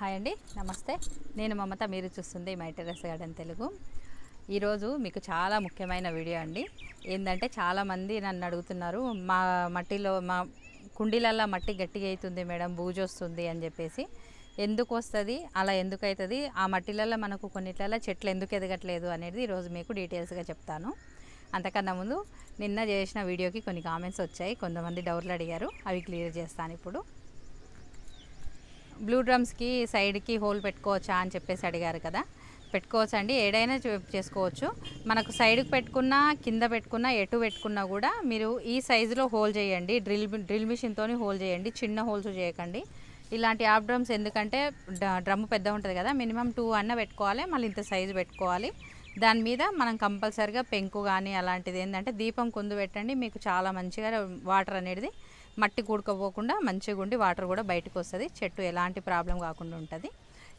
hi అండి నమస్తే నేను మమత మీరు చూస్తుంది మై టెరస్ గార్డెన్ తెలుగు ఈరోజు మీకు చాలా ముఖ్యమైన వీడియో అండి ఏంటంటే చాలామంది నన్ను అడుగుతున్నారు మా మట్టిలో మా కుండీలల్లో మట్టి గట్టిగా అవుతుంది మేడం బూజు వస్తుంది అని చెప్పేసి ఎందుకు వస్తుంది అలా ఎందుకు అవుతుంది ఆ మట్టిలలో మనకు కొన్నిట్లలో చెట్లు ఎందుకు ఎదగట్లేదు అనేది ఈరోజు మీకు డీటెయిల్స్గా చెప్తాను అంతకన్నా ముందు నిన్న చేసిన వీడియోకి కొన్ని కామెంట్స్ వచ్చాయి కొంతమంది డౌట్లు అడిగారు అవి క్లియర్ చేస్తాను ఇప్పుడు బ్లూ డ్రమ్స్కి సైడ్కి హోల్ పెట్టుకోవచ్చా అని చెప్పేసి అడిగారు కదా పెట్టుకోవచ్చు అండి ఏడైనా చేసుకోవచ్చు మనకు సైడ్కి పెట్టుకున్నా కింద పెట్టుకున్నా ఎటు పెట్టుకున్నా కూడా మీరు ఈ సైజులో హోల్ చేయండి డ్రిల్ డ్రిల్ మిషన్తో హోల్ చేయండి చిన్న హోల్స్ చేయకండి ఇలాంటి యాప్ డ్రమ్స్ ఎందుకంటే డ్రమ్ పెద్ద ఉంటుంది కదా మినిమం టూ అన్న పెట్టుకోవాలి మళ్ళీ ఇంత సైజు పెట్టుకోవాలి దాని మీద మనం కంపల్సరిగా పెంకు కానీ అలాంటిది ఏంటంటే దీపం కుందు పెట్టండి మీకు చాలా మంచిగా వాటర్ అనేది మట్టి కూడుకపోకుండా మంచిగా ఉండి వాటర్ కూడా బయటకు వస్తుంది చెట్టు ఎలాంటి ప్రాబ్లం కాకుండా ఉంటుంది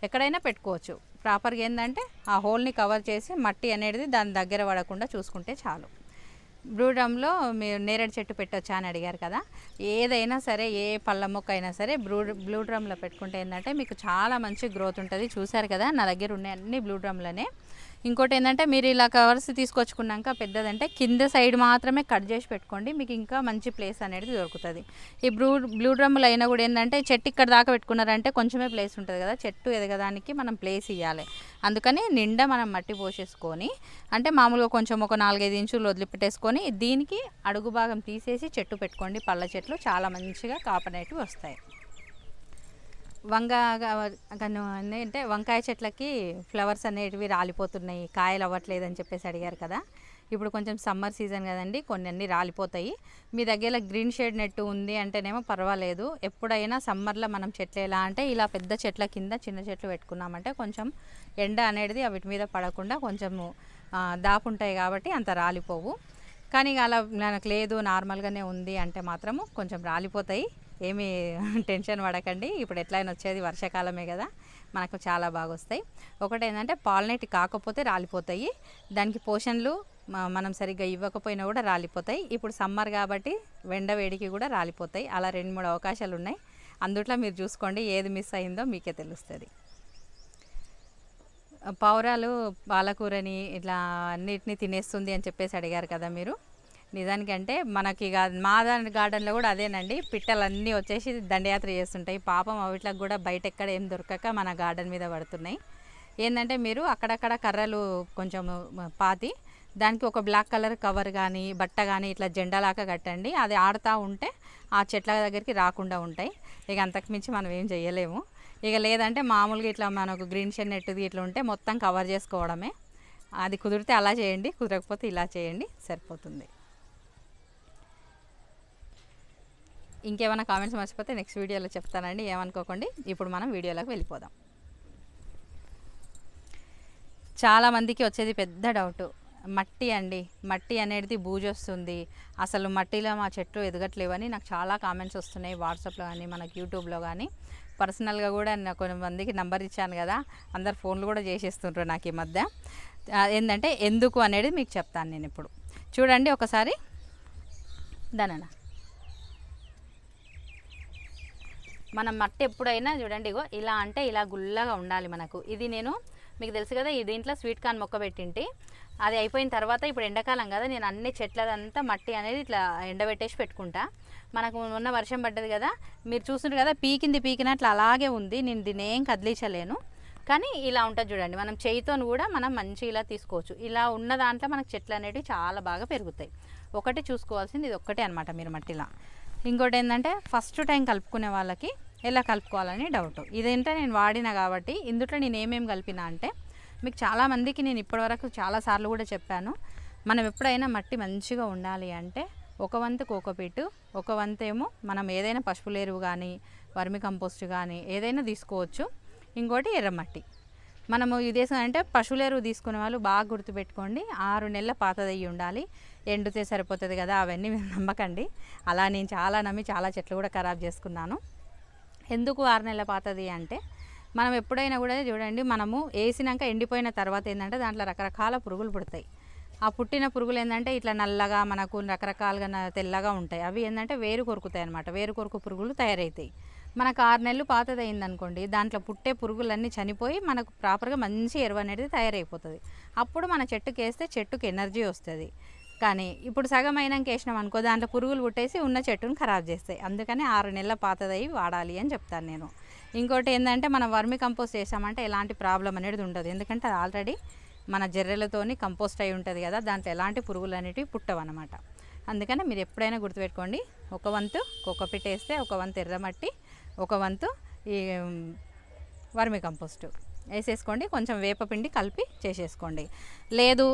ఎక్కడైనా పెట్టుకోవచ్చు ప్రాపర్గా ఏంటంటే ఆ హోల్ని కవర్ చేసి మట్టి అనేది దాని దగ్గర పడకుండా చూసుకుంటే చాలు బ్రూడంలో మీరు నేరేడు చెట్టు పెట్టొచ్చా అని అడిగారు కదా ఏదైనా సరే ఏ పళ్ళ మొక్క అయినా సరే బ్రూ బ్లూ డ్రమ్లో పెట్టుకుంటే ఏంటంటే మీకు చాలా మంచి గ్రోత్ ఉంటుంది చూసారు కదా నా దగ్గర ఉన్న అన్ని బ్లూ డ్రమ్లోనే ఇంకోటి ఏంటంటే మీరు ఇలా కవర్స్ తీసుకొచ్చుకున్నాక పెద్దదంటే కింద సైడ్ మాత్రమే కట్ చేసి పెట్టుకోండి మీకు ఇంకా మంచి ప్లేస్ అనేది దొరుకుతుంది ఈ బ్లూ బ్లూ డ్రమ్ములు అయినా కూడా ఏంటంటే చెట్టు ఇక్కడ దాకా పెట్టుకున్నారంటే కొంచెమే ప్లేస్ ఉంటుంది కదా చెట్టు ఎదగడానికి మనం ప్లేస్ ఇవ్వాలి అందుకని నిండా మనం మట్టి పోసేసుకొని అంటే మామూలుగా కొంచెం ఒక నాలుగైదు ఇంచులు వదిలిపెట్టేసుకొని దీనికి అడుగు భాగం తీసేసి చెట్టు పెట్టుకోండి పళ్ళ చెట్లు చాలా మంచిగా కాపనేటివి వస్తాయి వంగ అంటే వంకాయ చెట్లకి ఫ్లవర్స్ అనేటివి రాలిపోతున్నాయి కాయలు అవ్వట్లేదు అని చెప్పేసి అడిగారు కదా ఇప్పుడు కొంచెం సమ్మర్ సీజన్ కదండి కొన్ని అన్నీ రాలిపోతాయి మీ దగ్గర గ్రీన్ షేడ్ నెట్ ఉంది అంటేనేమో పర్వాలేదు ఎప్పుడైనా సమ్మర్లో మనం చెట్లు ఎలా అంటే ఇలా పెద్ద చెట్ల కింద చిన్న చెట్లు పెట్టుకున్నామంటే కొంచెం ఎండ అనేది వీటి మీద పడకుండా కొంచెము దాపుంటాయి కాబట్టి అంత రాలిపోవు కానీ అలా నాకు లేదు నార్మల్గానే ఉంది అంటే మాత్రము కొంచెం రాలిపోతాయి ఏమీ టెన్షన్ పడకండి ఇప్పుడు ఎట్లయినా వచ్చేది వర్షాకాలమే కదా మనకు చాలా బాగా వస్తాయి ఒకటి ఏంటంటే పాలనేటి కాకపోతే రాలిపోతాయి దానికి పోషన్లు మనం సరిగ్గా ఇవ్వకపోయినా కూడా రాలిపోతాయి ఇప్పుడు సమ్మర్ కాబట్టి వెండ వేడికి కూడా రాలిపోతాయి అలా రెండు మూడు అవకాశాలు ఉన్నాయి అందుట్లో మీరు చూసుకోండి ఏది మిస్ అయిందో మీకే తెలుస్తుంది పౌరాలు పాలకూరని ఇట్లా అన్నిటిని తినేస్తుంది అని చెప్పేసి అడిగారు కదా మీరు నిజానికంటే మనకి దాని గార్డెన్లో కూడా అదేనండి పిట్టలన్నీ వచ్చేసి దండయాత్ర చేస్తుంటాయి పాపం అవిట్లకు కూడా బయట ఎక్కడ ఏం దొరకక మన గార్డెన్ మీద పడుతున్నాయి ఏంటంటే మీరు అక్కడక్కడ కర్రలు కొంచెం పాతి దానికి ఒక బ్లాక్ కలర్ కవర్ కానీ బట్ట కానీ ఇట్లా జెండాలాగా కట్టండి అది ఆడుతూ ఉంటే ఆ చెట్ల దగ్గరికి రాకుండా ఉంటాయి ఇక అంతకుమించి మనం ఏం చేయలేము ఇక లేదంటే మామూలుగా ఇట్లా మనకు గ్రీన్ షెడ్ నెట్టుది ఇట్లా ఉంటే మొత్తం కవర్ చేసుకోవడమే అది కుదిరితే అలా చేయండి కుదరకపోతే ఇలా చేయండి సరిపోతుంది ఇంకేమైనా కామెంట్స్ మర్చిపోతే నెక్స్ట్ వీడియోలో చెప్తానండి ఏమనుకోకండి ఇప్పుడు మనం వీడియోలోకి వెళ్ళిపోదాం చాలామందికి వచ్చేది పెద్ద డౌట్ మట్టి అండి మట్టి అనేది బూజొస్తుంది అసలు మట్టిలో మా చెట్లు ఎదగట్లేవని నాకు చాలా కామెంట్స్ వస్తున్నాయి వాట్సాప్లో కానీ మనకు యూట్యూబ్లో కానీ పర్సనల్గా కూడా నేను కొంతమందికి నంబర్ ఇచ్చాను కదా అందరు ఫోన్లు కూడా చేసేస్తుంటారు నాకు ఈ మధ్య ఏంటంటే ఎందుకు అనేది మీకు చెప్తాను నేను ఇప్పుడు చూడండి ఒకసారి దానన్నా మనం మట్టి ఎప్పుడైనా చూడండి ఇగో ఇలా అంటే ఇలా గుల్లగా ఉండాలి మనకు ఇది నేను మీకు తెలుసు కదా ఈ దీంట్లో స్వీట్ కార్న్ మొక్క పెట్టింటి అది అయిపోయిన తర్వాత ఇప్పుడు ఎండాకాలం కదా నేను అన్ని చెట్లదంతా మట్టి అనేది ఇట్లా ఎండబెట్టేసి పెట్టుకుంటా మనకు మొన్న వర్షం పడ్డది కదా మీరు చూస్తుంటారు కదా పీకింది పీకినట్లు అలాగే ఉంది నేను దీన్ని ఏం కదిలించలేను కానీ ఇలా ఉంటుంది చూడండి మనం చేయితో కూడా మనం మంచి ఇలా తీసుకోవచ్చు ఇలా ఉన్న దాంట్లో మనకు చెట్లు అనేటివి చాలా బాగా పెరుగుతాయి ఒకటి చూసుకోవాల్సింది ఇది ఒక్కటే అనమాట మీరు మట్టిలా ఇంకోటి ఏంటంటే ఫస్ట్ టైం కలుపుకునే వాళ్ళకి ఎలా కలుపుకోవాలని డౌట్ ఇదేంటో నేను వాడిన కాబట్టి ఇందులో నేను ఏమేమి కలిపినా అంటే మీకు చాలామందికి నేను ఇప్పటివరకు చాలాసార్లు కూడా చెప్పాను మనం ఎప్పుడైనా మట్టి మంచిగా ఉండాలి అంటే ఒక వంతు కోకోపీటు ఒక వంతేమో మనం ఏదైనా పశువులేరువు కానీ వర్మి కంపోస్ట్ కానీ ఏదైనా తీసుకోవచ్చు ఇంకోటి ఎర్రమట్టి మనము ఇది అంటే పశువులేరువు తీసుకునే వాళ్ళు బాగా గుర్తుపెట్టుకోండి ఆరు నెలల పాతదయ్యి ఉండాలి ఎండితే సరిపోతుంది కదా అవన్నీ మీరు నమ్మకండి అలా నేను చాలా నమ్మి చాలా చెట్లు కూడా ఖరాబ్ చేసుకున్నాను ఎందుకు ఆరు నెలల పాతది అంటే మనం ఎప్పుడైనా కూడా చూడండి మనము వేసినాక ఎండిపోయిన తర్వాత ఏంటంటే దాంట్లో రకరకాల పురుగులు పుడతాయి ఆ పుట్టిన పురుగులు ఏంటంటే ఇట్లా నల్లగా మనకు రకరకాలుగా తెల్లగా ఉంటాయి అవి ఏంటంటే వేరు కొరుకుతాయి అనమాట వేరు కొరుకు పురుగులు తయారవుతాయి మనకు ఆరు నెలలు పాతది అనుకోండి దాంట్లో పుట్టే పురుగులన్నీ చనిపోయి మనకు ప్రాపర్గా మంచి ఎరువు అనేది తయారైపోతుంది అప్పుడు మన చెట్టుకు వేస్తే చెట్టుకు ఎనర్జీ వస్తుంది కానీ ఇప్పుడు సగం అయినాక వేసినాం అనుకో దాంట్లో పురుగులు పుట్టేసి ఉన్న చెట్టును ఖరాబ్ చేస్తాయి అందుకని ఆరు నెలల పాతదై వాడాలి అని చెప్తాను నేను ఇంకోటి ఏంటంటే మనం వర్మి కంపోస్ట్ చేసామంటే ఎలాంటి ప్రాబ్లం అనేది ఉండదు ఎందుకంటే అది ఆల్రెడీ మన జర్రెలతో కంపోస్ట్ అయి ఉంటుంది కదా దాంట్లో ఎలాంటి పురుగులు అనేటివి పుట్టవన్నమాట అందుకని మీరు ఎప్పుడైనా గుర్తుపెట్టుకోండి ఒక వంతు కుక్క వేస్తే ఒక వంతు ఎర్రమట్టి ఒక వంతు ఈ వర్మి కంపోస్ట్ వేసేసుకోండి కొంచెం వేపపిండి కలిపి చేసేసుకోండి లేదు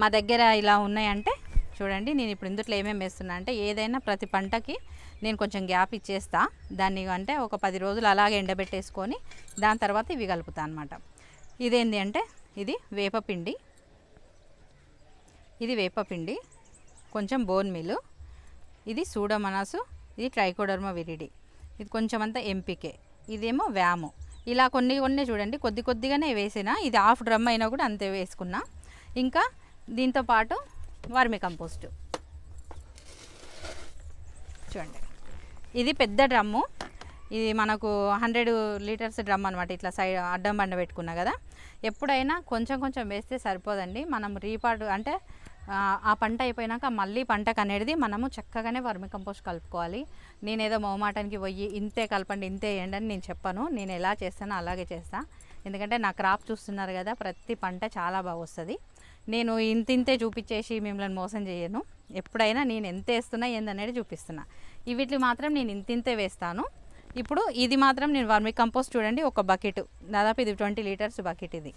మా దగ్గర ఇలా ఉన్నాయంటే చూడండి నేను ఇప్పుడు ఇందులో ఏమేమి వేస్తున్నా అంటే ఏదైనా ప్రతి పంటకి నేను కొంచెం గ్యాప్ ఇచ్చేస్తా దాన్ని అంటే ఒక పది రోజులు అలాగే ఎండబెట్టేసుకొని దాని తర్వాత ఇవి కలుపుతా అనమాట ఇదేంటి అంటే ఇది వేపపిండి ఇది వేపపిండి కొంచెం బోన్ మిల్ ఇది సూడమనసు ఇది ట్రైకోడర్మ విరిడి ఇది కొంచెం అంతా ఎంపికే ఇదేమో వ్యాము ఇలా కొన్ని కొన్ని చూడండి కొద్ది కొద్దిగానే వేసిన ఇది హాఫ్ డ్రమ్ అయినా కూడా అంతే వేసుకున్నా ఇంకా దీంతోపాటు వర్మి కంపోస్ట్ చూడండి ఇది పెద్ద డ్రమ్ము ఇది మనకు హండ్రెడ్ లీటర్స్ డ్రమ్ అనమాట ఇట్లా సైడ్ అడ్డం బండ పెట్టుకున్నా కదా ఎప్పుడైనా కొంచెం కొంచెం వేస్తే సరిపోదండి మనం రీపాడు అంటే ఆ పంట అయిపోయినాక మళ్ళీ పంటకు అనేది మనము చక్కగానే వర్మి కంపోస్ట్ కలుపుకోవాలి నేనేదో మొహమాటానికి పోయి ఇంతే కలపండి ఇంతే వేయండి అని నేను చెప్పాను నేను ఎలా చేస్తానో అలాగే చేస్తాను ఎందుకంటే నా క్రాప్ చూస్తున్నారు కదా ప్రతి పంట చాలా బాగా వస్తుంది నేను ఇంతింతే చూపించేసి మిమ్మల్ని మోసం చేయను ఎప్పుడైనా నేను ఎంత వేస్తున్నా ఏందనేది చూపిస్తున్నా ఇవిటి మాత్రం నేను ఇంతింతే వేస్తాను ఇప్పుడు ఇది మాత్రం నేను వర్మి కంపోస్ట్ చూడండి ఒక బకెట్ దాదాపు ఇది ట్వంటీ లీటర్స్ బకెట్ ఇది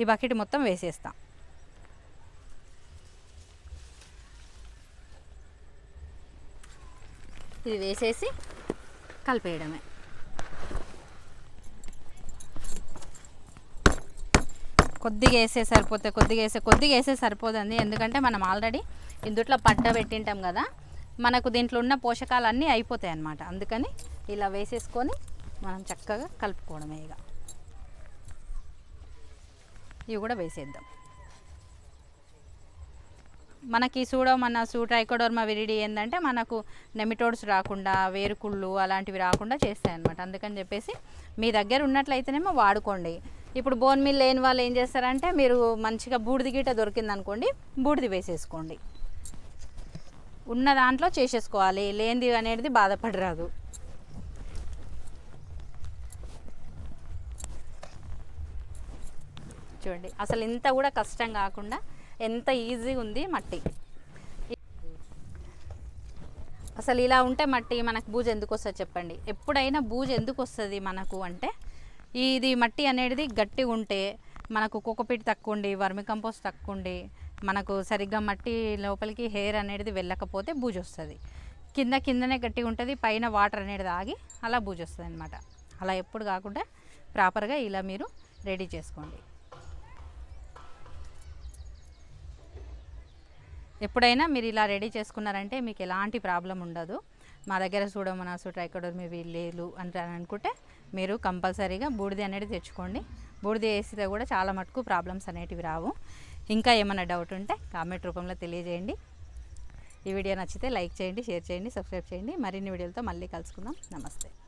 ఈ బకెట్ మొత్తం వేసేస్తాం ఇది వేసేసి కలిపేయడమే కొద్దిగా వేసే సరిపోతే కొద్దిగా వేసే కొద్దిగా వేసే సరిపోతుంది ఎందుకంటే మనం ఆల్రెడీ ఇందుట్లో పట్ట పెట్టింటాం కదా మనకు దీంట్లో ఉన్న పోషకాలన్నీ అయిపోతాయి అన్నమాట అందుకని ఇలా వేసేసుకొని మనం చక్కగా కలుపుకోవడమే ఇక ఇవి కూడా వేసేద్దాం మనకి సూడో సూడోమన్న సూట్రైకోడోర్మా విరిడి ఏంటంటే మనకు నెమిటోడ్స్ రాకుండా వేరుకుళ్ళు అలాంటివి రాకుండా చేస్తాయి అనమాట అందుకని చెప్పేసి మీ దగ్గర ఉన్నట్లయితేనేమో వాడుకోండి ఇప్పుడు బోన్ మిల్ లేని వాళ్ళు ఏం చేస్తారంటే మీరు మంచిగా బూడిది గీట దొరికింది అనుకోండి బూడిది వేసేసుకోండి ఉన్న దాంట్లో చేసేసుకోవాలి లేనిది అనేది బాధపడరాదు చూడండి అసలు ఇంత కూడా కష్టం కాకుండా ఎంత ఈజీగా ఉంది మట్టి అసలు ఇలా ఉంటే మట్టి మనకు బూజు ఎందుకు వస్తుంది చెప్పండి ఎప్పుడైనా బూజు ఎందుకు వస్తుంది మనకు అంటే ఇది మట్టి అనేది గట్టిగా ఉంటే మనకు కుక్కపీట తక్కువ ఉండి వర్మి కంపోస్ట్ తక్కువ ఉండి మనకు సరిగ్గా మట్టి లోపలికి హెయిర్ అనేది వెళ్ళకపోతే బూజ వస్తుంది కింద కిందనే గట్టిగా ఉంటుంది పైన వాటర్ అనేది ఆగి అలా బూజు వస్తుంది అనమాట అలా ఎప్పుడు కాకుండా ప్రాపర్గా ఇలా మీరు రెడీ చేసుకోండి ఎప్పుడైనా మీరు ఇలా రెడీ చేసుకున్నారంటే మీకు ఎలాంటి ప్రాబ్లం ఉండదు మా దగ్గర సూడోమోనాస్ ట్రైకోడర్ మీ లేదు అంటారు అనుకుంటే మీరు కంపల్సరీగా బూడిది అనేది తెచ్చుకోండి బూడిది వేస్తే కూడా చాలా మటుకు ప్రాబ్లమ్స్ అనేటివి రావు ఇంకా ఏమైనా డౌట్ ఉంటే కామెంట్ రూపంలో తెలియజేయండి ఈ వీడియో నచ్చితే లైక్ చేయండి షేర్ చేయండి సబ్స్క్రైబ్ చేయండి మరిన్ని వీడియోలతో మళ్ళీ కలుసుకుందాం నమస్తే